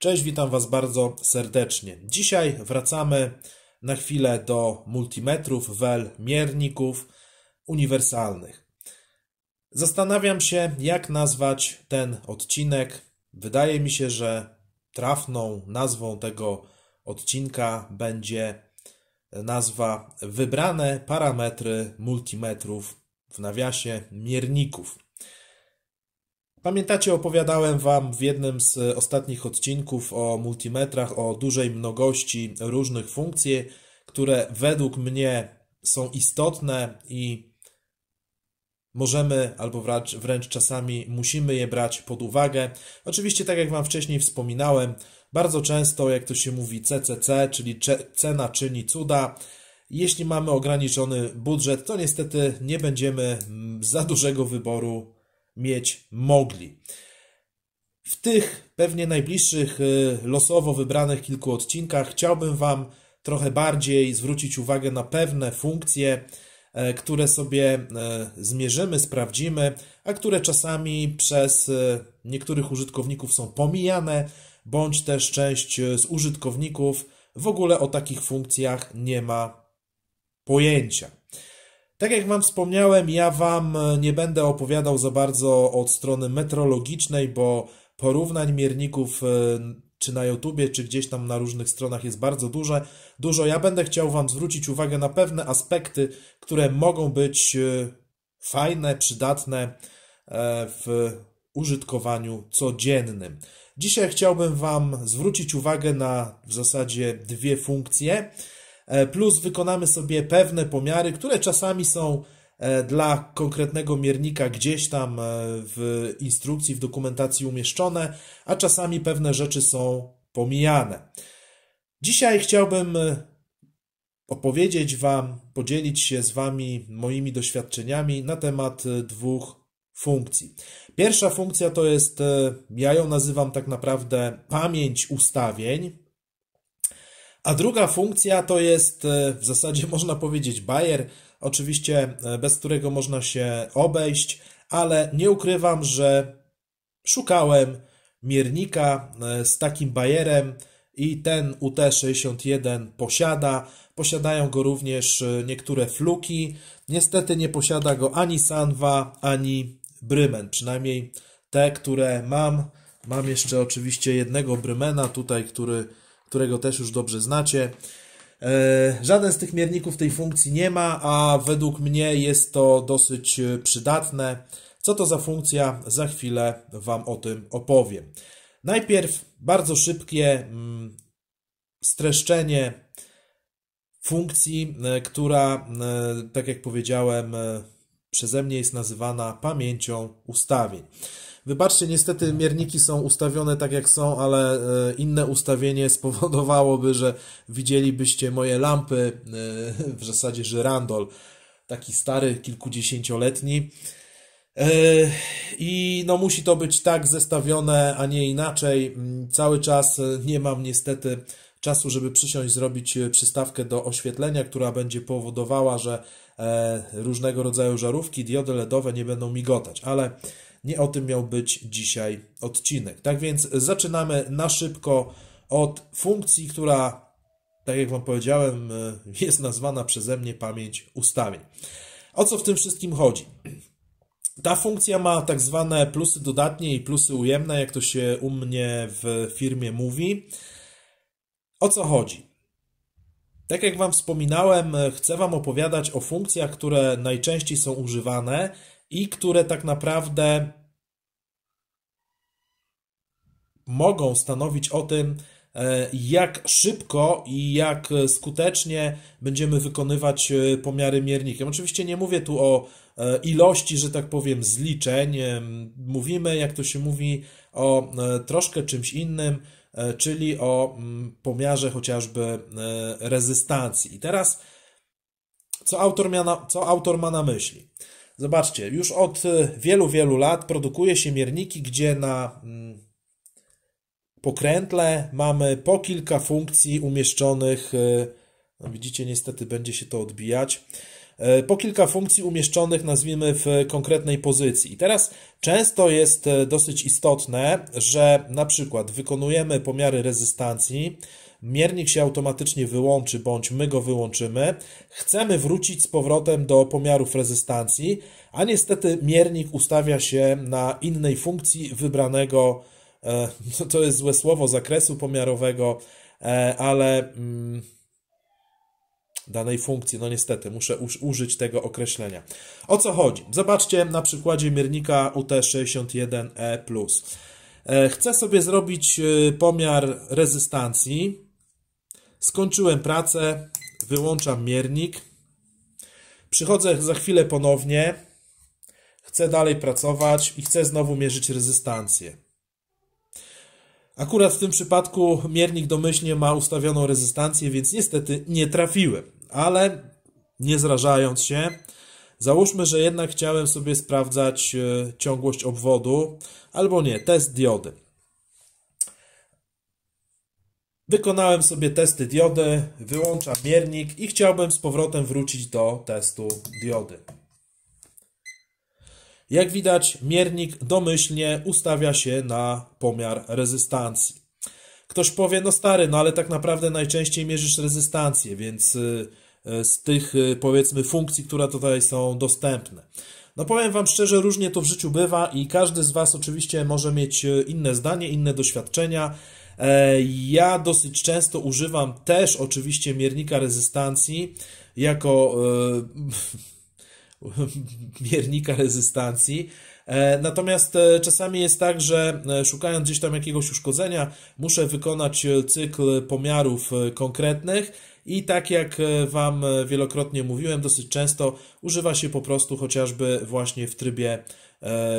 Cześć, witam Was bardzo serdecznie. Dzisiaj wracamy na chwilę do multimetrów, wel, mierników uniwersalnych. Zastanawiam się, jak nazwać ten odcinek. Wydaje mi się, że trafną nazwą tego odcinka będzie nazwa Wybrane parametry multimetrów w nawiasie mierników. Pamiętacie, opowiadałem Wam w jednym z e, ostatnich odcinków o multimetrach, o dużej mnogości różnych funkcji, które według mnie są istotne i możemy albo wręcz czasami musimy je brać pod uwagę. Oczywiście, tak jak Wam wcześniej wspominałem, bardzo często, jak to się mówi, CCC, czyli cena czyni cuda. Jeśli mamy ograniczony budżet, to niestety nie będziemy mm, za dużego wyboru mieć mogli. W tych pewnie najbliższych y, losowo wybranych kilku odcinkach chciałbym Wam trochę bardziej zwrócić uwagę na pewne funkcje, e, które sobie e, zmierzymy, sprawdzimy, a które czasami przez e, niektórych użytkowników są pomijane, bądź też część z użytkowników w ogóle o takich funkcjach nie ma pojęcia. Tak jak Wam wspomniałem, ja Wam e, nie będę opowiadał za bardzo od strony metrologicznej, bo porównań mierników e, czy na YouTubie, czy gdzieś tam na różnych stronach jest bardzo duże, dużo. Ja będę chciał Wam zwrócić uwagę na pewne aspekty, które mogą być e, fajne, przydatne w użytkowaniu codziennym. Dzisiaj chciałbym Wam zwrócić uwagę na w zasadzie dwie funkcje. E, plus wykonamy sobie pewne pomiary, które czasami są e, dla konkretnego miernika gdzieś tam e, w instrukcji, w dokumentacji umieszczone, a czasami pewne rzeczy są pomijane. Dzisiaj chciałbym opowiedzieć Wam, podzielić się z Wami moimi doświadczeniami na temat dwóch funkcji. Pierwsza funkcja to jest, ja ją nazywam tak naprawdę pamięć ustawień, a druga funkcja to jest e, w zasadzie można powiedzieć Bayer, oczywiście e, bez którego można się obejść, ale nie ukrywam, że szukałem miernika e, z takim Bayerem i ten UT61 posiada. Posiadają go również niektóre fluki. Niestety nie posiada go ani Sanwa, ani Brymen, przynajmniej te, które mam. Mam jeszcze oczywiście jednego Brymena tutaj, który którego też już dobrze znacie. E, żaden z tych mierników tej funkcji nie ma, a według mnie jest to dosyć e, przydatne. Co to za funkcja? Za chwilę Wam o tym opowiem. Najpierw bardzo szybkie mm, streszczenie funkcji, e, która, tak jak powiedziałem, przeze mnie jest nazywana pamięcią ustawień. Wybaczcie, niestety mierniki są ustawione tak jak są, ale e, inne ustawienie spowodowałoby, że widzielibyście moje lampy, e, w zasadzie żyrandol, taki stary, kilkudziesięcioletni. E, I no musi to być tak zestawione, a nie inaczej. Cały czas nie mam niestety czasu, żeby przysiąść, zrobić przystawkę do oświetlenia, która będzie powodowała, że różnego rodzaju żarówki, diody LEDowe nie będą migotać, ale nie o tym miał być dzisiaj odcinek. Tak więc zaczynamy na szybko od funkcji, która, tak jak Wam powiedziałem, e, jest nazwana przeze mnie pamięć ustawień. O co w tym wszystkim chodzi? Ta funkcja ma tak zwane plusy dodatnie i plusy ujemne, jak to się u mnie w firmie mówi. O co chodzi? Tak jak Wam wspominałem, e, chcę Wam opowiadać o funkcjach, które najczęściej są używane i które tak naprawdę mogą stanowić o tym, e, jak szybko i jak skutecznie będziemy wykonywać e, pomiary miernikiem. Oczywiście nie mówię tu o e, ilości, że tak powiem, zliczeń. Mówimy, jak to się mówi, o troszkę czymś innym, czyli o mm, pomiarze chociażby rezystancji. I teraz, co autor, co autor ma na myśli? Zobaczcie, już od y, wielu, wielu lat produkuje się mierniki, gdzie na mm, pokrętle mamy po kilka funkcji umieszczonych. Y, no widzicie, niestety będzie się to odbijać. Y, po kilka funkcji umieszczonych, nazwijmy, w konkretnej pozycji. I teraz często jest dosyć istotne, że na przykład wykonujemy pomiary rezystancji, miernik się automatycznie wyłączy bądź my go wyłączymy. Chcemy wrócić z powrotem do pomiarów rezystancji, a niestety miernik ustawia się na innej funkcji wybranego, e, to jest złe słowo, zakresu pomiarowego, e, ale mm, danej funkcji. No niestety, muszę użyć tego określenia. O co chodzi? Zobaczcie na przykładzie miernika UT61E. E, chcę sobie zrobić y, pomiar rezystancji Skończyłem pracę, wyłączam miernik. Przychodzę za chwilę ponownie, chcę dalej pracować i chcę znowu mierzyć rezystancję. Akurat w tym przypadku miernik domyślnie ma ustawioną rezystancję, więc niestety nie trafiłem, ale nie zrażając się, załóżmy, że jednak chciałem sobie sprawdzać e, ciągłość obwodu, albo nie, test diody. Wykonałem sobie testy diody, wyłączam miernik i chciałbym z powrotem wrócić do testu diody. Jak widać, miernik domyślnie ustawia się na pomiar rezystancji. Ktoś powie, no stary, no ale tak naprawdę najczęściej mierzysz rezystancję, więc y, y, z tych y, powiedzmy funkcji, które tutaj są dostępne. No powiem Wam szczerze, różnie to w życiu bywa i każdy z Was oczywiście może mieć inne zdanie, inne doświadczenia. E, ja dosyć często używam też oczywiście miernika rezystancji jako e, miernika rezystancji. E, natomiast czasami jest tak, że szukając gdzieś tam jakiegoś uszkodzenia, muszę wykonać cykl pomiarów konkretnych. I tak jak Wam wielokrotnie mówiłem, dosyć często używa się po prostu chociażby właśnie w trybie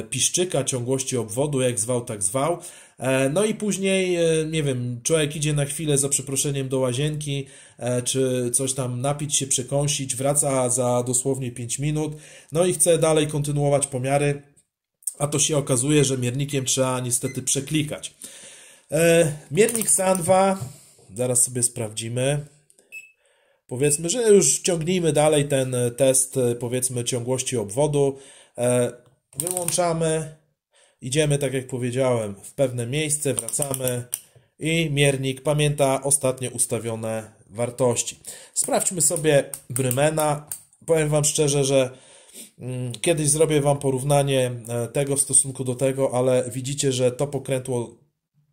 piszczyka, ciągłości obwodu, jak zwał, tak zwał. E, no i później, e, nie wiem, człowiek idzie na chwilę za przeproszeniem do łazienki, e, czy coś tam napić się, przekąsić, wraca za dosłownie 5 minut, no i chce dalej kontynuować pomiary, a to się okazuje, że miernikiem trzeba niestety przeklikać. Miernik Sanwa, zaraz sobie sprawdzimy. Powiedzmy, że już ciągnijmy dalej ten test, powiedzmy, ciągłości obwodu. Wyłączamy Idziemy, tak jak powiedziałem, w pewne miejsce, wracamy i miernik pamięta ostatnio ustawione wartości. Sprawdźmy sobie Brymena. Powiem Wam szczerze, że mm, kiedyś zrobię Wam porównanie e, tego w stosunku do tego, ale widzicie, że to pokrętło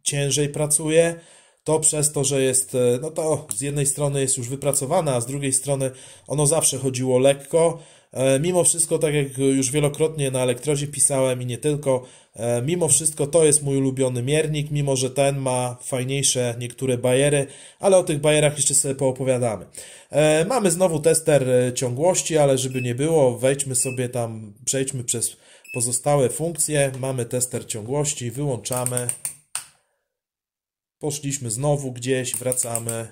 ciężej pracuje. To przez to, że jest, e, no to z jednej strony jest już wypracowane, a z drugiej strony ono zawsze chodziło lekko. E, mimo wszystko, tak jak już wielokrotnie na elektrozie pisałem i nie tylko, e, mimo wszystko to jest mój ulubiony miernik, mimo że ten ma fajniejsze niektóre bajery, ale o tych bajerach jeszcze sobie poopowiadamy. E, mamy znowu tester ciągłości, ale żeby nie było, wejdźmy sobie tam, przejdźmy przez pozostałe funkcje. Mamy tester ciągłości, wyłączamy. Poszliśmy znowu gdzieś, wracamy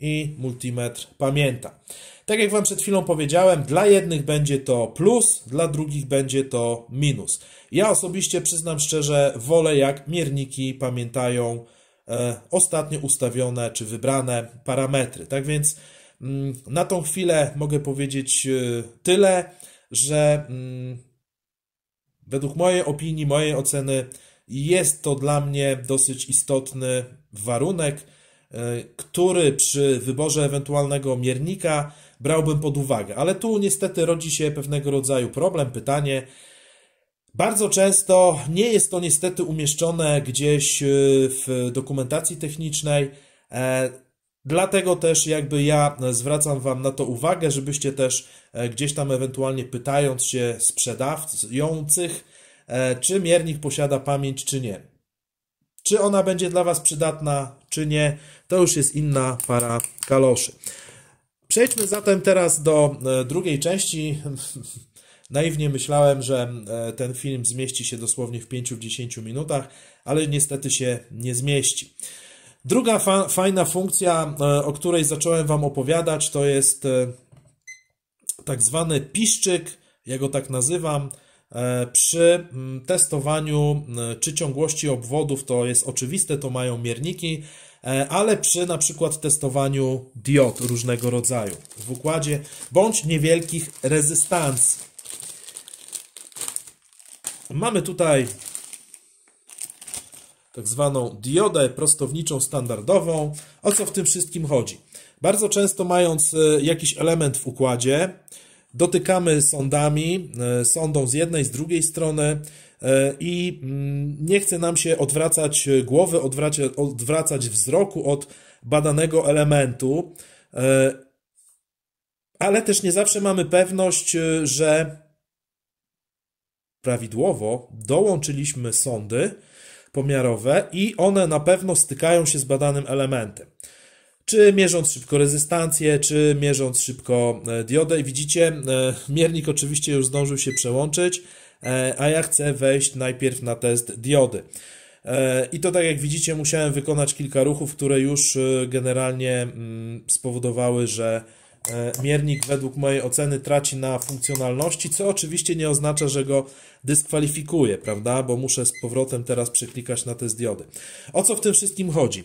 i multimetr pamięta. Tak jak Wam przed chwilą powiedziałem, dla jednych będzie to plus, dla drugich będzie to minus. Ja osobiście przyznam szczerze, wolę jak mierniki pamiętają e, ostatnio ustawione czy wybrane parametry. Tak więc mm, na tą chwilę mogę powiedzieć y, tyle, że mm, według mojej opinii, mojej oceny jest to dla mnie dosyć istotny warunek E, który przy wyborze ewentualnego miernika brałbym pod uwagę. Ale tu niestety rodzi się pewnego rodzaju problem, pytanie. Bardzo często nie jest to niestety umieszczone gdzieś e, w dokumentacji technicznej. E, dlatego też jakby ja zwracam Wam na to uwagę, żebyście też gdzieś tam ewentualnie pytając się sprzedawców, czy miernik posiada pamięć, czy nie. Czy ona będzie dla Was przydatna, czy nie, to już jest inna para kaloszy. Przejdźmy zatem teraz do e, drugiej części. Naiwnie myślałem, że e, ten film zmieści się dosłownie w 5-10 minutach, ale niestety się nie zmieści. Druga fa fajna funkcja, e, o której zacząłem Wam opowiadać, to jest tak zwany piszczyk, ja go tak nazywam, E, przy mm, testowaniu e, czy ciągłości obwodów to jest oczywiste, to mają mierniki, e, ale przy na przykład testowaniu diod różnego rodzaju w układzie bądź niewielkich rezystancji. Mamy tutaj tak zwaną diodę prostowniczą standardową. O co w tym wszystkim chodzi? Bardzo często mając jakiś element w układzie, dotykamy sądami, e, sądą z jednej, z drugiej strony e, i mm, nie chce nam się odwracać głowy, odwracać, odwracać wzroku od badanego elementu, e, ale też nie zawsze mamy pewność, że prawidłowo dołączyliśmy sądy pomiarowe i one na pewno stykają się z badanym elementem czy mierząc szybko rezystancję, czy mierząc szybko e, diodę. I widzicie, e, miernik oczywiście już zdążył się przełączyć, e, a ja chcę wejść najpierw na test diody. I to tak jak widzicie, musiałem wykonać kilka ruchów, które już generalnie mm, spowodowały, że miernik według mojej oceny traci na funkcjonalności, co oczywiście nie oznacza, że go dyskwalifikuje, prawda? Bo muszę z powrotem teraz przeklikać na test diody. O co w tym wszystkim chodzi?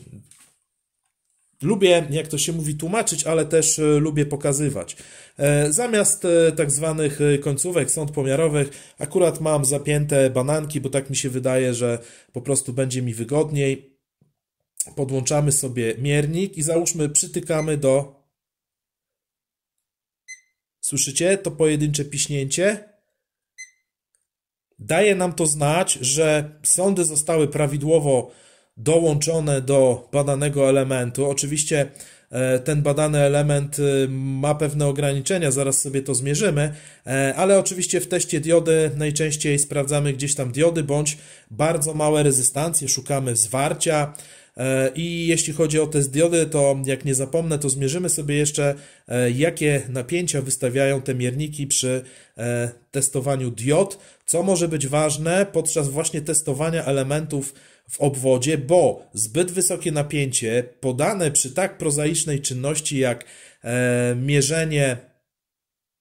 Lubię, jak to się mówi, tłumaczyć, ale też e, lubię pokazywać. E, zamiast e, tak zwanych końcówek, sąd pomiarowych, akurat mam zapięte bananki, bo tak mi się wydaje, że po prostu będzie mi wygodniej. Podłączamy sobie miernik i załóżmy, przytykamy do. Słyszycie to pojedyncze piśnięcie? Daje nam to znać, że sądy zostały prawidłowo dołączone do badanego elementu. Oczywiście e, ten badany element e, ma pewne ograniczenia, zaraz sobie to zmierzymy, e, ale oczywiście w teście diody najczęściej sprawdzamy gdzieś tam diody bądź bardzo małe rezystancje, szukamy zwarcia. I jeśli chodzi o test diody, to jak nie zapomnę, to zmierzymy sobie jeszcze, jakie napięcia wystawiają te mierniki przy testowaniu diod, co może być ważne podczas właśnie testowania elementów w obwodzie, bo zbyt wysokie napięcie podane przy tak prozaicznej czynności jak e, mierzenie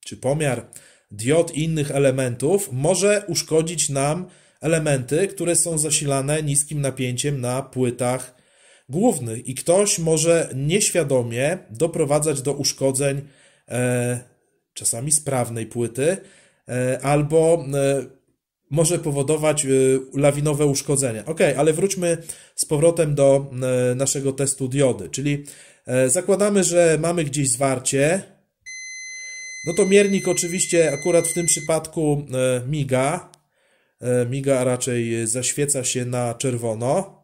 czy pomiar diod i innych elementów może uszkodzić nam elementy, które są zasilane niskim napięciem na płytach głównych i ktoś może nieświadomie doprowadzać do uszkodzeń e, czasami sprawnej płyty e, albo e, może powodować y, lawinowe uszkodzenia. Ok, ale wróćmy z powrotem do y, naszego testu diody, czyli e, zakładamy, że mamy gdzieś zwarcie, no to miernik oczywiście akurat w tym przypadku e, miga, e, miga, a raczej zaświeca się na czerwono.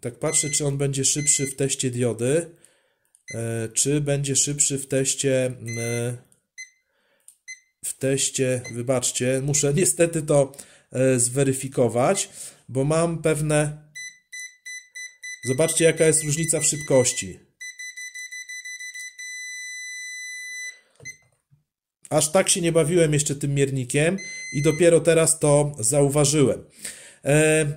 Tak patrzę, czy on będzie szybszy w teście diody. E, czy będzie szybszy w teście e, w teście, wybaczcie, muszę niestety to e, zweryfikować, bo mam pewne zobaczcie jaka jest różnica w szybkości aż tak się nie bawiłem jeszcze tym miernikiem i dopiero teraz to zauważyłem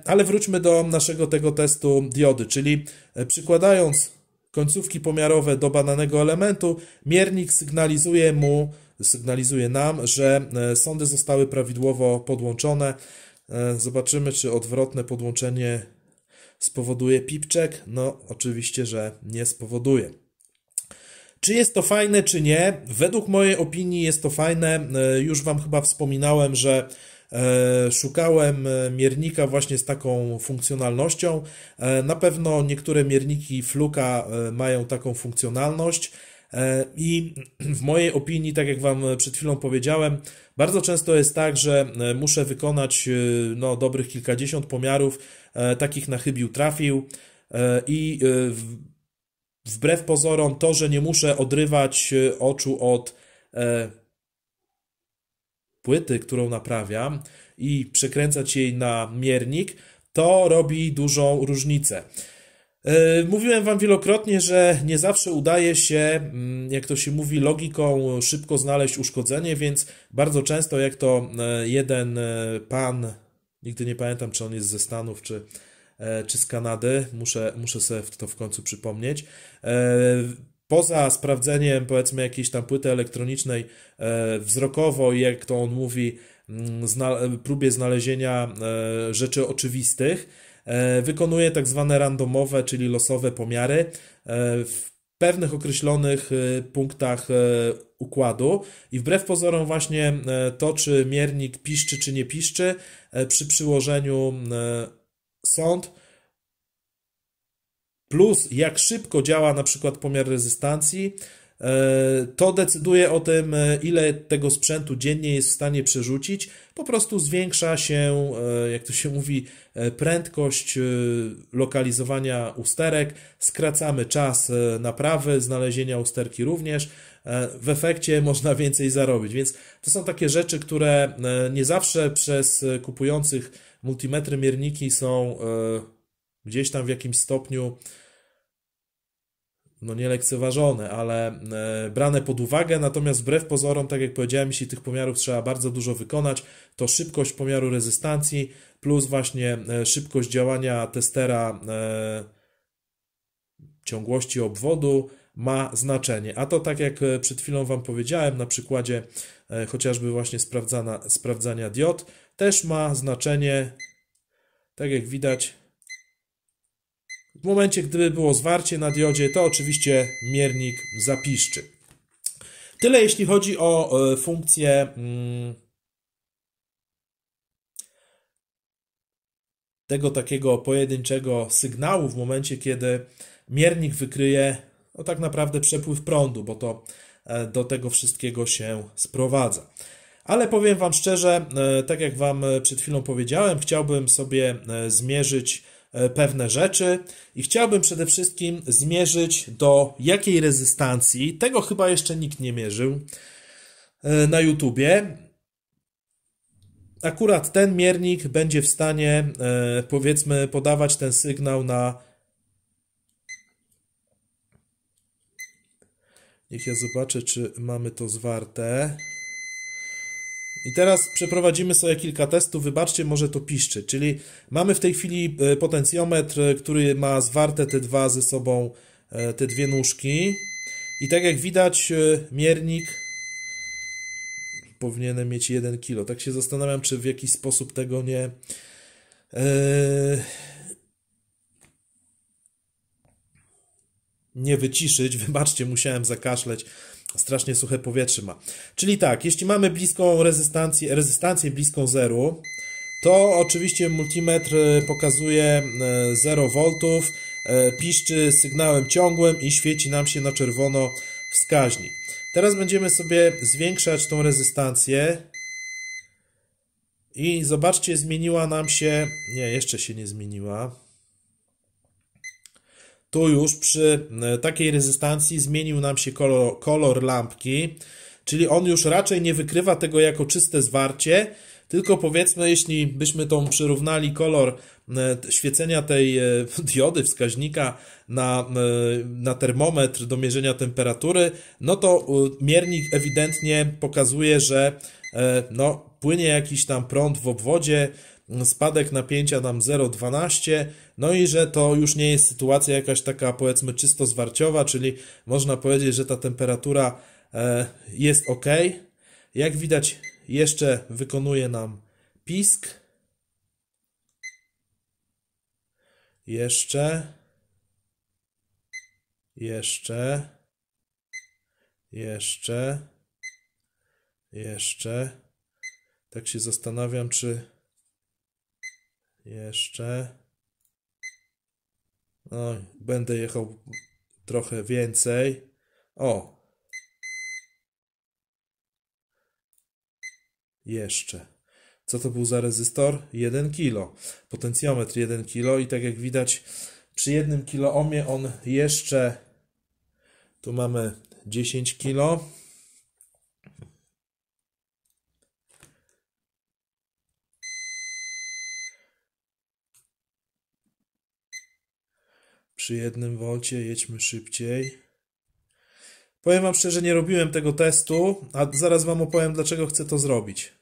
ale wróćmy do naszego tego testu diody, czyli przykładając końcówki pomiarowe do badanego elementu, miernik sygnalizuje mu, sygnalizuje nam, że e, sondy zostały prawidłowo podłączone. E, zobaczymy, czy odwrotne podłączenie spowoduje pipczek. No, oczywiście, że nie spowoduje. Czy jest to fajne, czy nie? Według mojej opinii jest to fajne. E, już Wam chyba wspominałem, że E, szukałem e, miernika właśnie z taką funkcjonalnością. E, na pewno niektóre mierniki Fluka mają taką funkcjonalność. I w mojej opinii, tak jak Wam przed chwilą powiedziałem, bardzo często jest tak, że muszę wykonać no, dobrych kilkadziesiąt pomiarów, takich na chybił trafił i wbrew pozorom to, że nie muszę odrywać oczu od płyty, którą naprawiam i przekręcać jej na miernik, to robi dużą różnicę. E, mówiłem Wam wielokrotnie, że nie zawsze udaje się, mm, jak to się mówi, logiką szybko znaleźć uszkodzenie, więc bardzo często, jak to e, jeden e, pan, nigdy nie pamiętam, czy on jest ze Stanów, czy, czy z Kanady, muszę, muszę sobie to w końcu przypomnieć, poza sprawdzeniem powiedzmy jakiejś tam płyty elektronicznej e, wzrokowo, jak to on mówi, mm, zna próbie znalezienia e, rzeczy oczywistych, e, wykonuje tak zwane randomowe, czyli losowe pomiary w pewnych określonych punktach układu i wbrew pozorom właśnie to, czy miernik piszczy, czy nie piszczy przy przyłożeniu sąd plus jak szybko działa na przykład pomiar rezystancji, e, to decyduje o tym, e, ile tego sprzętu dziennie jest w stanie przerzucić. Po prostu zwiększa się, e, jak to się mówi, prędkość lokalizowania usterek, skracamy czas naprawy, znalezienia usterki również. W efekcie można więcej zarobić, więc to są takie rzeczy, które nie zawsze przez kupujących multimetry mierniki są gdzieś tam w jakimś stopniu no nie lekceważone, ale e, brane pod uwagę, natomiast wbrew pozorom, tak jak powiedziałem, jeśli tych pomiarów trzeba bardzo dużo wykonać, to szybkość pomiaru rezystancji plus właśnie e, szybkość działania testera e, ciągłości obwodu ma znaczenie. A to tak jak przed chwilą Wam powiedziałem, na przykładzie chociażby właśnie sprawdzania diod, też ma znaczenie, tak jak widać, w momencie, gdyby było zwarcie na diodzie, to oczywiście miernik zapiszczy. Tyle jeśli chodzi o e, funkcję mm, tego takiego pojedynczego sygnału w momencie, kiedy miernik wykryje no tak naprawdę przepływ prądu, bo to e, do tego wszystkiego się sprowadza. Ale powiem Wam szczerze, e, tak jak Wam przed chwilą powiedziałem, chciałbym sobie zmierzyć E, pewne rzeczy i chciałbym przede wszystkim zmierzyć do jakiej rezystancji, tego chyba jeszcze nikt nie mierzył e, na YouTubie. Akurat ten miernik będzie w stanie, e, powiedzmy, podawać ten sygnał na. Niech ja zobaczę, czy mamy to zwarte. I teraz przeprowadzimy sobie kilka testów, wybaczcie, może to piszczy, czyli mamy w tej chwili e, potencjometr, e, który ma zwarte te dwa ze sobą, e, te dwie nóżki i tak jak widać miernik powinienem mieć 1 kilo. Tak się zastanawiam, czy w jakiś sposób tego nie... nie wyciszyć, wybaczcie, musiałem zakaszleć strasznie suche powietrze ma. Czyli tak, jeśli mamy bliską rezystancję, rezystancję bliską 0, to oczywiście multimetr pokazuje 0 e, V, e, piszczy sygnałem ciągłym i świeci nam się na czerwono wskaźnik. Teraz będziemy sobie zwiększać tą rezystancję i zobaczcie, zmieniła nam się, nie, jeszcze się nie zmieniła, tu już przy e, takiej rezystancji zmienił nam się kolor, kolor lampki, czyli on już raczej nie wykrywa tego jako czyste zwarcie, tylko powiedzmy, jeśli byśmy tą przyrównali kolor e, świecenia tej e, diody, wskaźnika na, na termometr do mierzenia temperatury, no to miernik ewidentnie pokazuje, że no, płynie jakiś tam prąd w obwodzie, spadek napięcia tam 0,12, no i że to już nie jest sytuacja jakaś taka powiedzmy czysto zwarciowa, czyli można powiedzieć, że ta temperatura e, jest ok. Jak widać jeszcze wykonuje nam pisk. Jeszcze. Jeszcze. Jeszcze. Jeszcze. Tak się zastanawiam, czy jeszcze. No, będę jechał trochę więcej. O! Jeszcze. Co to był za rezystor? 1 kilo. Potencjometr 1 kilo i tak jak widać przy jednym omie on jeszcze tu mamy 10 kilo. przy jednym wolcie, jedźmy szybciej. Powiem Wam szczerze, nie robiłem tego testu, a zaraz Wam opowiem, dlaczego chcę to zrobić.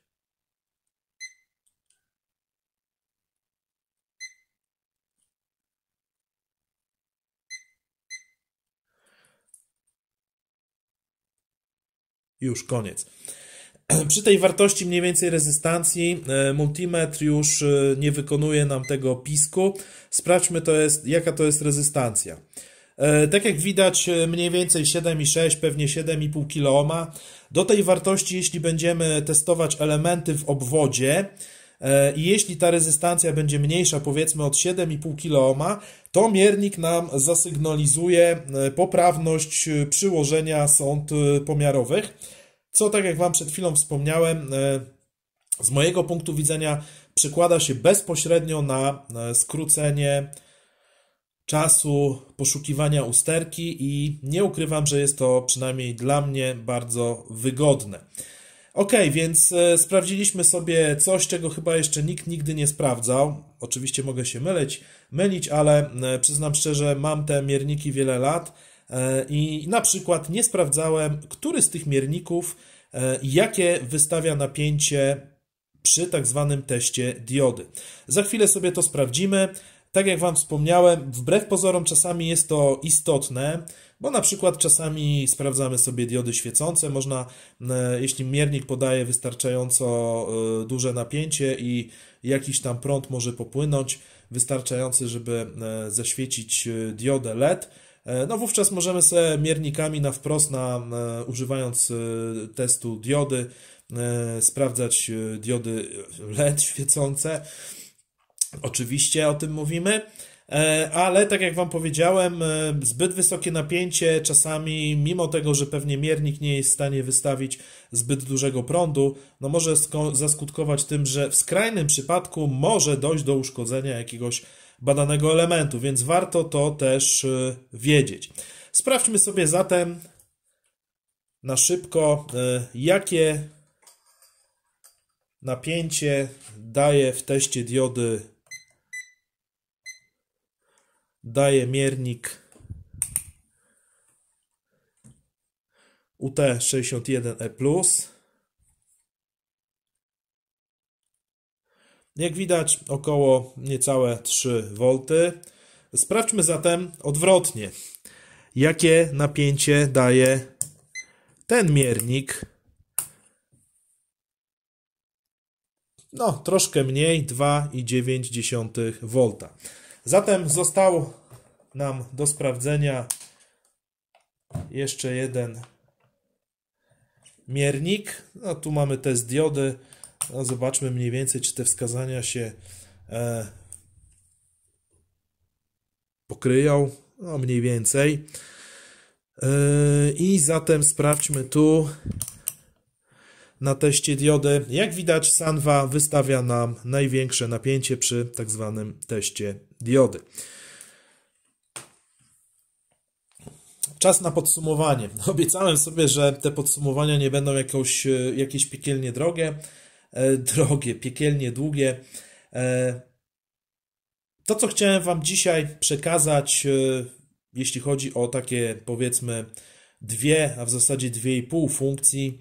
Już koniec. przy tej wartości mniej więcej rezystancji e, multimetr już e, nie wykonuje nam tego pisku. Sprawdźmy to jest, jaka to jest rezystancja. E, tak jak widać mniej więcej 7,6, pewnie 7,5 kOhma. Do tej wartości jeśli będziemy testować elementy w obwodzie, i jeśli ta rezystancja będzie mniejsza, powiedzmy od 7,5 kOhm, to miernik nam zasygnalizuje poprawność przyłożenia sond pomiarowych co tak jak Wam przed chwilą wspomniałem, e, z mojego punktu widzenia przekłada się bezpośrednio na e, skrócenie czasu poszukiwania usterki i nie ukrywam, że jest to przynajmniej dla mnie bardzo wygodne. Ok, więc e, sprawdziliśmy sobie coś, czego chyba jeszcze nikt nigdy nie sprawdzał. Oczywiście mogę się mylić, mylić, ale przyznam szczerze, mam te mierniki wiele lat E, I na przykład nie sprawdzałem, który z tych mierników, e, jakie wystawia napięcie przy tak zwanym teście diody. Za chwilę sobie to sprawdzimy. Tak jak Wam wspomniałem, wbrew pozorom czasami jest to istotne, bo na przykład czasami sprawdzamy sobie diody świecące. Można, e, jeśli miernik podaje wystarczająco duże napięcie i jakiś tam prąd może popłynąć, wystarczający, żeby zaświecić diodę LED, E, no wówczas możemy sobie miernikami na wprost, na, e, używając e, testu diody, sprawdzać diody LED świecące. Oczywiście o tym mówimy. Ale tak jak Wam powiedziałem, zbyt wysokie napięcie czasami, mimo tego, że pewnie miernik nie jest w stanie wystawić zbyt dużego prądu, no może zaskutkować tym, że w skrajnym przypadku może dojść do uszkodzenia jakiegoś badanego elementu, więc warto to też y, wiedzieć. Sprawdźmy sobie zatem na szybko, y, jakie napięcie daje w teście diody daje miernik UT61E+. Jak widać około niecałe 3 V. Sprawdźmy zatem odwrotnie, jakie napięcie daje ten miernik. No, troszkę mniej, 2,9 V. Zatem został nam do sprawdzenia jeszcze jeden miernik. No, tu mamy test diody no, zobaczmy mniej więcej, czy te wskazania się e, pokryją. No, mniej więcej. E, I zatem sprawdźmy tu na teście diody. Jak widać, Sanwa wystawia nam największe napięcie przy tak zwanym teście diody. Czas na podsumowanie. Obiecałem sobie, że te podsumowania nie będą jakoś e, jakieś piekielnie drogie. E, drogie, piekielnie długie. E, to, co chciałem Wam dzisiaj przekazać, e, jeśli chodzi o takie powiedzmy dwie, a w zasadzie dwie i pół funkcji,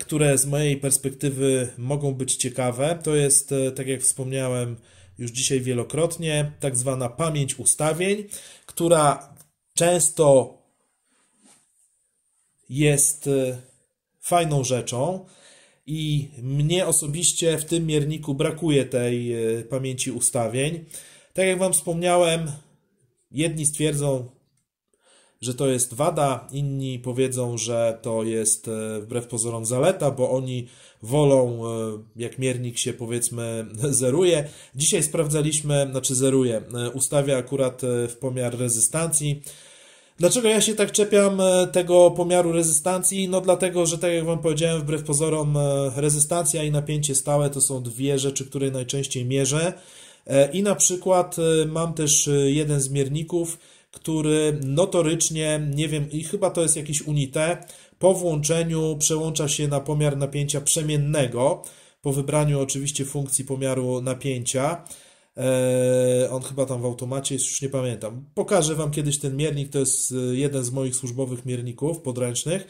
które z mojej perspektywy mogą być ciekawe, to jest, tak jak wspomniałem już dzisiaj wielokrotnie, tak zwana pamięć ustawień, która często jest fajną rzeczą, i mnie osobiście w tym mierniku brakuje tej e, pamięci ustawień. Tak jak Wam wspomniałem, jedni stwierdzą, że to jest wada, inni powiedzą, że to jest e, wbrew pozorom zaleta, bo oni wolą, e, jak miernik się powiedzmy zeruje. Dzisiaj sprawdzaliśmy, znaczy zeruje, ustawia akurat w pomiar rezystancji. Dlaczego ja się tak czepiam e, tego pomiaru rezystancji? No dlatego, że tak jak Wam powiedziałem, wbrew pozorom e, rezystancja i napięcie stałe to są dwie rzeczy, które najczęściej mierzę. E, I na przykład mam też jeden z mierników, który notorycznie, nie wiem, i chyba to jest jakiś unite, po włączeniu przełącza się na pomiar napięcia przemiennego, po wybraniu oczywiście funkcji pomiaru napięcia. Eee, on chyba tam w automacie jest, już nie pamiętam. Pokażę Wam kiedyś ten miernik, to jest e, jeden z moich służbowych mierników podręcznych.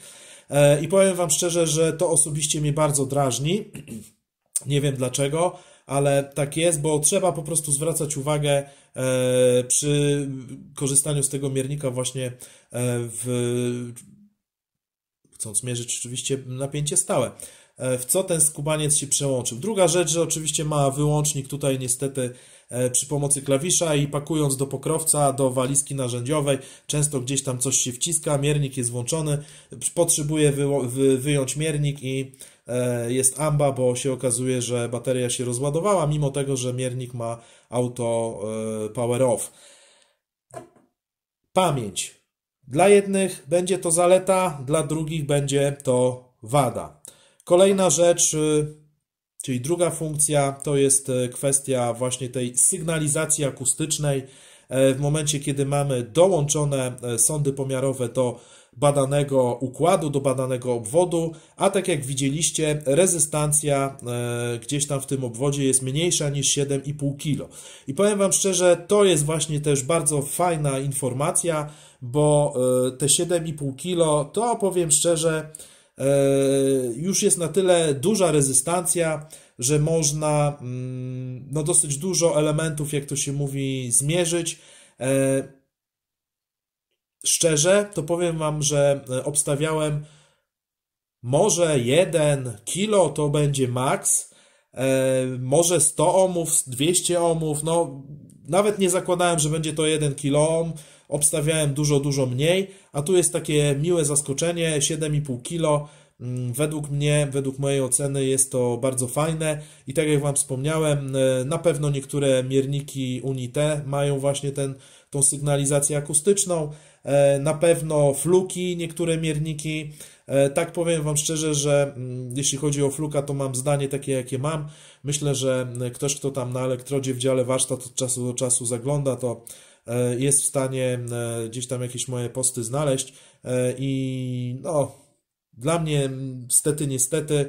Eee, I powiem Wam szczerze, że to osobiście mnie bardzo drażni. nie wiem dlaczego, ale tak jest, bo trzeba po prostu zwracać uwagę eee, przy korzystaniu z tego miernika, właśnie e, w, chcąc mierzyć oczywiście napięcie stałe e, w co ten skubaniec się przełączył. Druga rzecz, że oczywiście ma wyłącznik tutaj niestety E, przy pomocy klawisza i pakując do pokrowca, do walizki narzędziowej, często gdzieś tam coś się wciska, miernik jest włączony, potrzebuję wy wyjąć miernik i e, jest amba, bo się okazuje, że bateria się rozładowała, mimo tego, że miernik ma auto e, power off. Pamięć. Dla jednych będzie to zaleta, dla drugich będzie to wada. Kolejna rzecz, y, Czyli druga funkcja to jest e, kwestia właśnie tej sygnalizacji akustycznej. E, w momencie, kiedy mamy dołączone e, sondy pomiarowe do badanego układu, do badanego obwodu, a tak jak widzieliście, rezystancja gdzieś tam w tym obwodzie jest mniejsza niż 7,5 kg. I powiem Wam szczerze, to jest właśnie też bardzo fajna informacja, bo te 7,5 kg to powiem szczerze, E, już jest na tyle duża rezystancja, że można mm, no, dosyć dużo elementów, jak to się mówi, zmierzyć. E, szczerze, to powiem Wam, że e, obstawiałem może 1 kilo to będzie maks, może 100 omów, 200 omów, no nawet nie zakładałem, że będzie to 1 kilo, obstawiałem dużo, dużo mniej, a tu jest takie miłe zaskoczenie, 7,5 kilo, mm, Według mnie, według mojej oceny jest to bardzo fajne i tak jak Wam wspomniałem, e, na pewno niektóre mierniki Unite mają właśnie ten, tą sygnalizację akustyczną, E, na pewno fluki, niektóre mierniki. E, tak powiem Wam szczerze, że mm, jeśli chodzi o fluka, to mam zdanie takie, jakie mam. Myślę, że mm, ktoś, kto tam na elektrodzie w dziale warsztat od czasu do czasu zagląda, to e, jest w stanie mm, gdzieś tam jakieś moje posty znaleźć i no, dla mnie niestety, niestety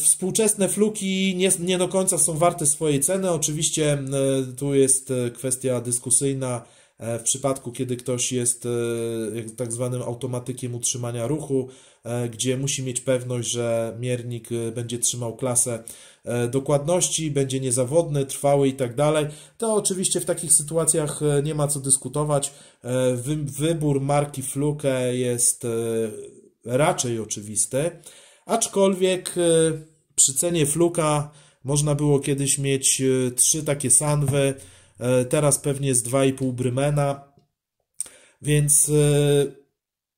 Współczesne fluki nie, nie do końca są warte swojej ceny. Oczywiście tu jest kwestia dyskusyjna, E, w przypadku, kiedy ktoś jest e, tak zwanym automatykiem utrzymania ruchu, e, gdzie musi mieć pewność, że miernik będzie trzymał klasę dokładności, będzie niezawodny, trwały i tak dalej, to oczywiście w takich sytuacjach nie ma co dyskutować. Wybór marki Fluke jest raczej oczywisty, aczkolwiek przy cenie Fluka można było kiedyś mieć trzy takie sanwy E, teraz pewnie z 2,5 Brymena, więc e,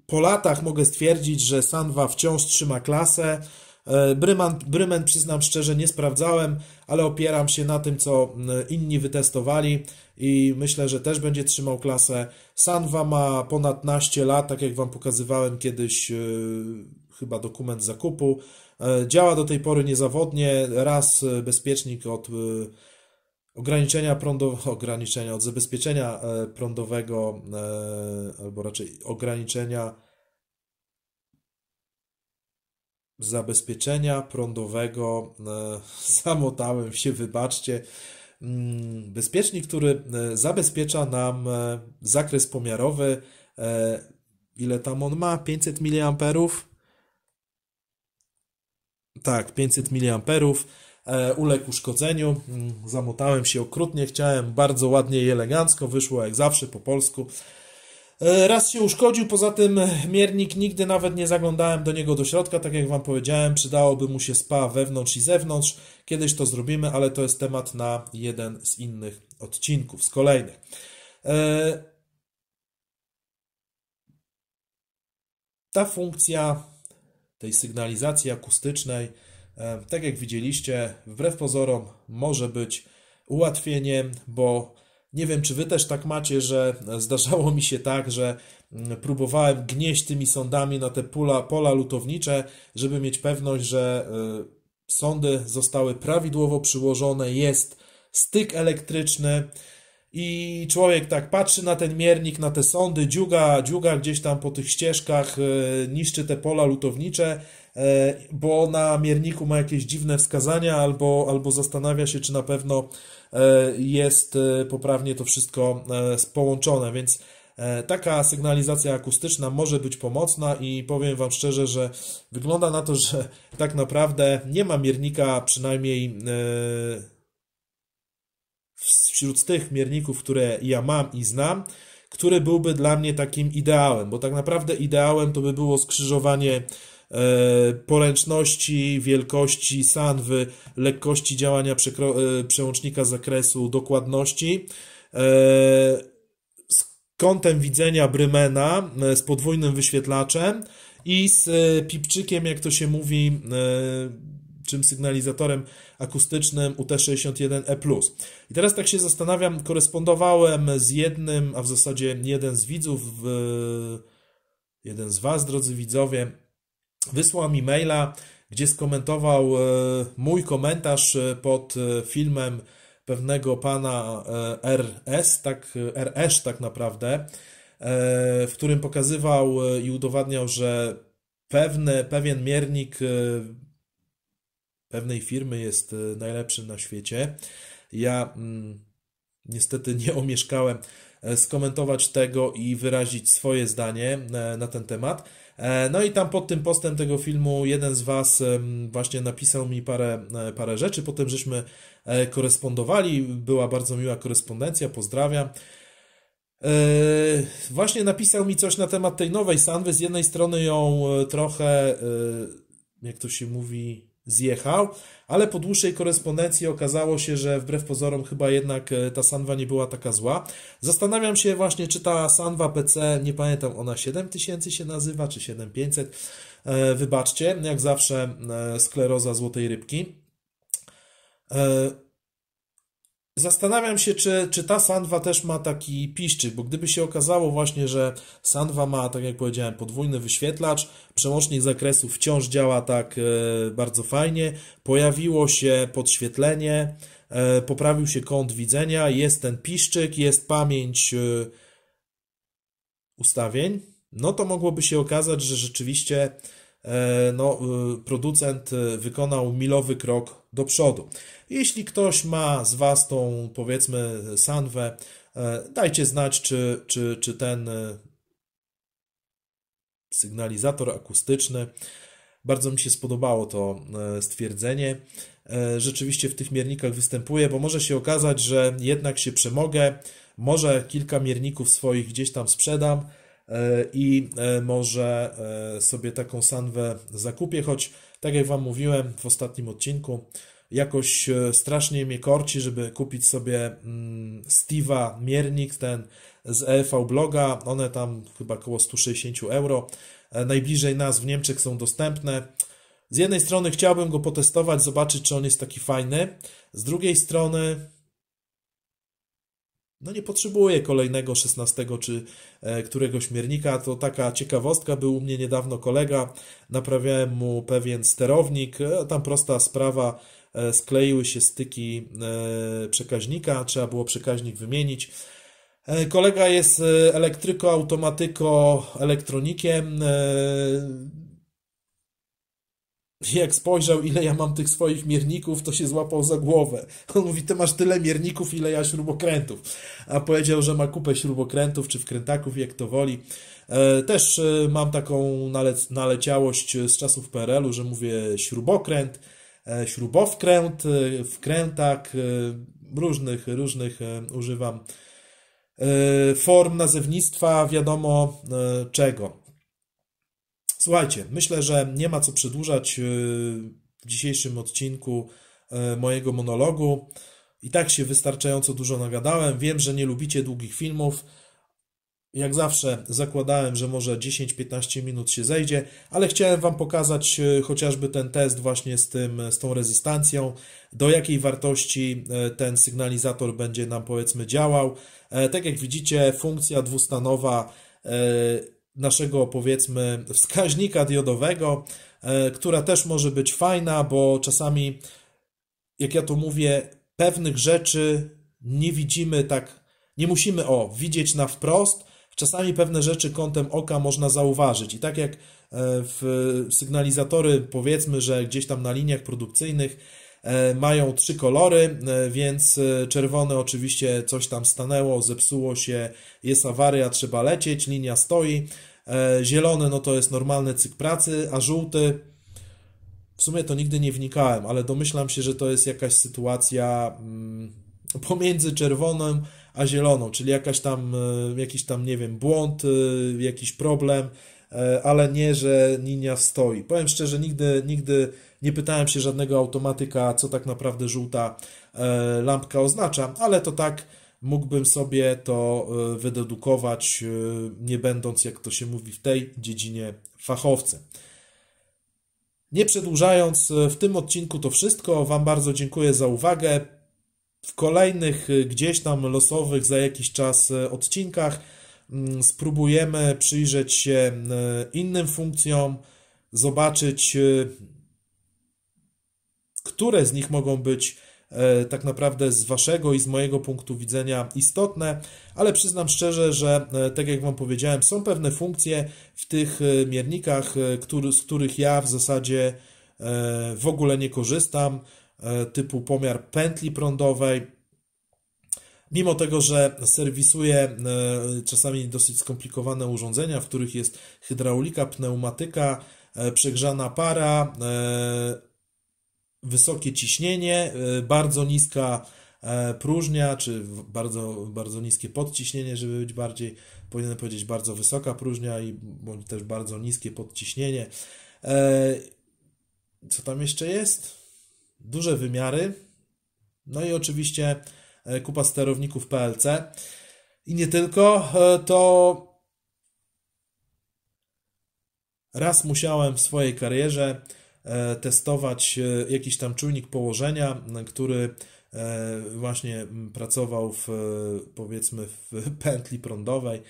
po latach mogę stwierdzić, że Sanwa wciąż trzyma klasę. E, Bryman, Brymen, przyznam szczerze, nie sprawdzałem, ale opieram się na tym, co inni wytestowali i myślę, że też będzie trzymał klasę. Sanwa ma ponad naście lat, tak jak Wam pokazywałem kiedyś chyba dokument zakupu. Działa do tej pory niezawodnie, raz bezpiecznik od ograniczenia prądowe, ograniczenia od zabezpieczenia e, prądowego, e, albo raczej ograniczenia zabezpieczenia prądowego. E, Samotałem się, wybaczcie. Mm, bezpiecznik, który zabezpiecza nam zakres pomiarowy, ile tam on ma? 500 mA. Tak, 500 mA E, uległ uszkodzeniu, mm, zamotałem się okrutnie, chciałem bardzo ładnie i elegancko, wyszło jak zawsze po polsku. E, raz się uszkodził, poza tym e, miernik nigdy nawet nie zaglądałem do niego do środka, tak jak Wam powiedziałem, przydałoby mu się spa wewnątrz i zewnątrz. Kiedyś to zrobimy, ale to jest temat na jeden z innych odcinków, z kolejnych. Ta funkcja tej sygnalizacji akustycznej, E, tak jak widzieliście, wbrew pozorom może być ułatwieniem, bo nie wiem, czy wy też tak macie, że zdarzało mi się tak, że mm, próbowałem gnieść tymi sądami na te pola, pola lutownicze, żeby mieć pewność, że e, sądy zostały prawidłowo przyłożone, jest styk elektryczny, i człowiek tak patrzy na ten miernik, na te sondy, dziuga, dziuga gdzieś tam po tych ścieżkach, e, niszczy te pola lutownicze, e, bo na mierniku ma jakieś dziwne wskazania, albo, albo zastanawia się, czy na pewno e, jest poprawnie to wszystko połączone. Więc taka sygnalizacja akustyczna może być pomocna i powiem Wam szczerze, że wygląda na to, że tak naprawdę nie ma miernika, przynajmniej wśród tych mierników, które ja mam i znam, który byłby dla mnie takim ideałem, bo tak naprawdę ideałem to by było skrzyżowanie e, poręczności, wielkości sanwy, lekkości działania e, przełącznika zakresu, dokładności e, z kątem widzenia Brymena z podwójnym wyświetlaczem i z pipczykiem, jak to się mówi, czym sygnalizatorem akustycznym UT61E+. I teraz tak się zastanawiam, korespondowałem z jednym, a w zasadzie jeden z widzów, jeden z Was, drodzy widzowie, wysłał mi maila, gdzie skomentował e, mój komentarz e, pod e, filmem pewnego pana RS, tak, RS tak naprawdę, w którym pokazywał i udowadniał, że pewne, pewien miernik pewnej firmy jest e, najlepszym na świecie. Ja mm, niestety nie omieszkałem e, skomentować tego i wyrazić swoje zdanie e, na ten temat. No i tam pod tym postem tego filmu jeden z Was właśnie napisał mi parę, parę rzeczy, potem żeśmy korespondowali, była bardzo miła korespondencja, pozdrawiam. Właśnie napisał mi coś na temat tej nowej Sanwy, z jednej strony ją trochę, jak to się mówi, zjechał, ale po dłuższej korespondencji okazało się, że wbrew pozorom chyba jednak e, ta Sanwa nie była taka zła. Zastanawiam się właśnie, czy ta Sanwa PC, nie pamiętam, ona 7000 się nazywa, czy 7500, e, wybaczcie, jak zawsze e, skleroza złotej rybki. Zastanawiam się, czy, czy ta Sandwa też ma taki piszczyk, bo gdyby się okazało właśnie, że Sandwa ma, tak jak powiedziałem, podwójny wyświetlacz, przełącznik zakresu wciąż działa tak e, bardzo fajnie, pojawiło się podświetlenie, e, poprawił się kąt widzenia, jest ten piszczyk, jest pamięć e, ustawień, no to mogłoby się okazać, że rzeczywiście e, no, e, producent e, wykonał milowy krok do przodu. Jeśli ktoś ma z Was tą, powiedzmy, Sanwę, e, dajcie znać, czy, czy, czy ten e, sygnalizator akustyczny. Bardzo mi się spodobało to e, stwierdzenie. Rzeczywiście w tych miernikach występuje, bo może się okazać, że jednak się przemogę, może kilka mierników swoich gdzieś tam sprzedam i może sobie taką sanwę zakupię, choć tak jak Wam mówiłem w ostatnim odcinku, jakoś e, strasznie mnie korci, żeby kupić sobie mm, Steve'a miernik, ten z EV bloga. One tam chyba około 160 euro. E, najbliżej nas w Niemczech są dostępne. Z jednej strony chciałbym go potestować, zobaczyć, czy on jest taki fajny. Z drugiej strony no nie potrzebuję kolejnego 16 czy e, któregoś miernika. To taka ciekawostka, był u mnie niedawno kolega, naprawiałem mu pewien sterownik, e, tam prosta sprawa, e, skleiły się styki przekaźnika, trzeba było przekaźnik wymienić. Kolega jest elektryko, automatyko, elektronikiem jak spojrzał, ile ja mam tych swoich mierników, to się złapał za głowę. On mówi, ty masz tyle mierników, ile ja śrubokrętów. A powiedział, że ma kupę śrubokrętów, czy wkrętaków, jak to woli. E, też e, mam taką nale naleciałość e, z czasów PRL-u, że mówię śrubokręt, śrubowkręt, wkrętak, różnych, różnych używam form nazewnictwa, wiadomo czego. Słuchajcie, myślę, że nie ma co przedłużać yy, w dzisiejszym odcinku yy, mojego monologu. I tak się wystarczająco dużo nagadałem. Wiem, że nie lubicie długich filmów. Jak zawsze zakładałem, że może 10-15 minut się zejdzie, ale chciałem Wam pokazać yy, chociażby ten test właśnie z, tym, z tą rezystancją, do jakiej wartości ten sygnalizator będzie nam powiedzmy działał. E, tak jak widzicie, funkcja dwustanowa naszego powiedzmy wskaźnika diodowego, e, która też może być fajna, bo czasami, jak ja to mówię, pewnych rzeczy nie widzimy tak, nie musimy o widzieć na wprost. Czasami pewne rzeczy kątem oka można zauważyć. I tak jak e, w sygnalizatory, powiedzmy, że gdzieś tam na liniach produkcyjnych E, mają trzy kolory, e, więc e, czerwone oczywiście coś tam stanęło, zepsuło się, jest awaria, trzeba lecieć, linia stoi. Zielone, no to jest normalny cykl pracy, a żółty w sumie to nigdy nie wnikałem, ale domyślam się, że to jest jakaś sytuacja mm, pomiędzy czerwonym a zieloną, czyli jakaś tam, jakiś tam, nie wiem, błąd, jakiś problem, E, ale nie, że linia stoi. Powiem szczerze, nigdy, nigdy nie pytałem się żadnego automatyka, co tak naprawdę żółta e, lampka oznacza, ale to tak mógłbym sobie to e, wydedukować, nie będąc, jak to się mówi, w tej dziedzinie fachowcem. Nie przedłużając, w tym odcinku to wszystko. Wam bardzo dziękuję za uwagę. W kolejnych gdzieś tam losowych za jakiś czas odcinkach Mm, spróbujemy przyjrzeć się mm, innym funkcjom, zobaczyć, y, które z nich mogą być e, tak naprawdę z Waszego i z mojego punktu widzenia istotne, ale przyznam szczerze, że e, tak jak Wam powiedziałem, są pewne funkcje w tych e, miernikach, który, z których ja w zasadzie w ogóle nie korzystam, typu pomiar pętli prądowej, Mimo tego, że serwisuje e, czasami dosyć skomplikowane urządzenia, w których jest hydraulika, pneumatyka, e, przegrzana para, e, wysokie ciśnienie, bardzo niska próżnia, czy bardzo, bardzo niskie podciśnienie, żeby być bardziej, powinienem powiedzieć, bardzo wysoka próżnia i bądź też bardzo niskie podciśnienie. Co tam jeszcze jest? Duże wymiary. No i oczywiście E, kupa sterowników PLC i nie tylko, e, to raz musiałem w swojej karierze e, testować jakiś tam czujnik położenia, który właśnie pracował w powiedzmy w pętli prądowej.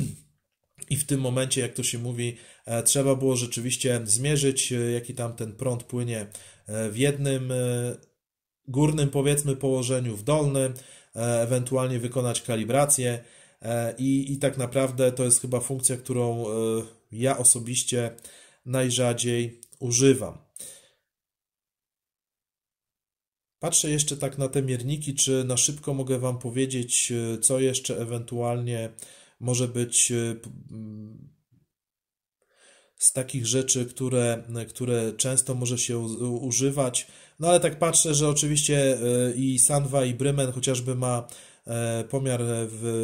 I w tym momencie, jak to się mówi, trzeba było rzeczywiście zmierzyć, jaki tam ten prąd płynie w jednym górnym powiedzmy położeniu w dolnym, e, ewentualnie wykonać kalibrację e, i, i tak naprawdę to jest chyba funkcja, którą e, ja osobiście najrzadziej używam. Patrzę jeszcze tak na te mierniki, czy na szybko mogę Wam powiedzieć, co jeszcze ewentualnie może być z takich rzeczy, które, które często może się używać. No ale tak patrzę, że oczywiście e, i Sanwa i Brymen chociażby ma e, pomiar w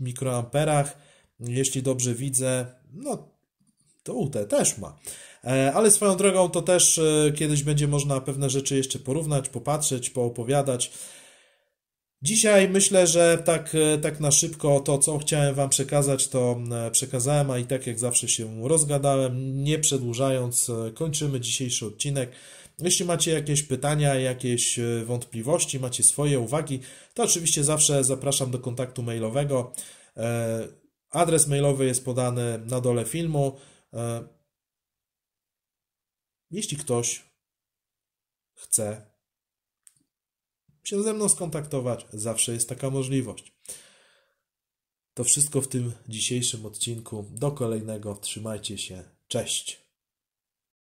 mikroamperach. Jeśli dobrze widzę, no to UT też ma. E, ale swoją drogą to też kiedyś będzie można pewne rzeczy jeszcze porównać, popatrzeć, poopowiadać. Dzisiaj myślę, że tak, e, tak na szybko to, co chciałem Wam przekazać, to e, przekazałem, a i tak jak zawsze się rozgadałem. Nie przedłużając, e, kończymy dzisiejszy odcinek. Jeśli macie jakieś pytania, jakieś wątpliwości, macie swoje uwagi, to oczywiście zawsze zapraszam do kontaktu mailowego. Adres mailowy jest podany na dole filmu. Jeśli ktoś chce się ze mną skontaktować, zawsze jest taka możliwość. To wszystko w tym dzisiejszym odcinku. Do kolejnego. Trzymajcie się. Cześć.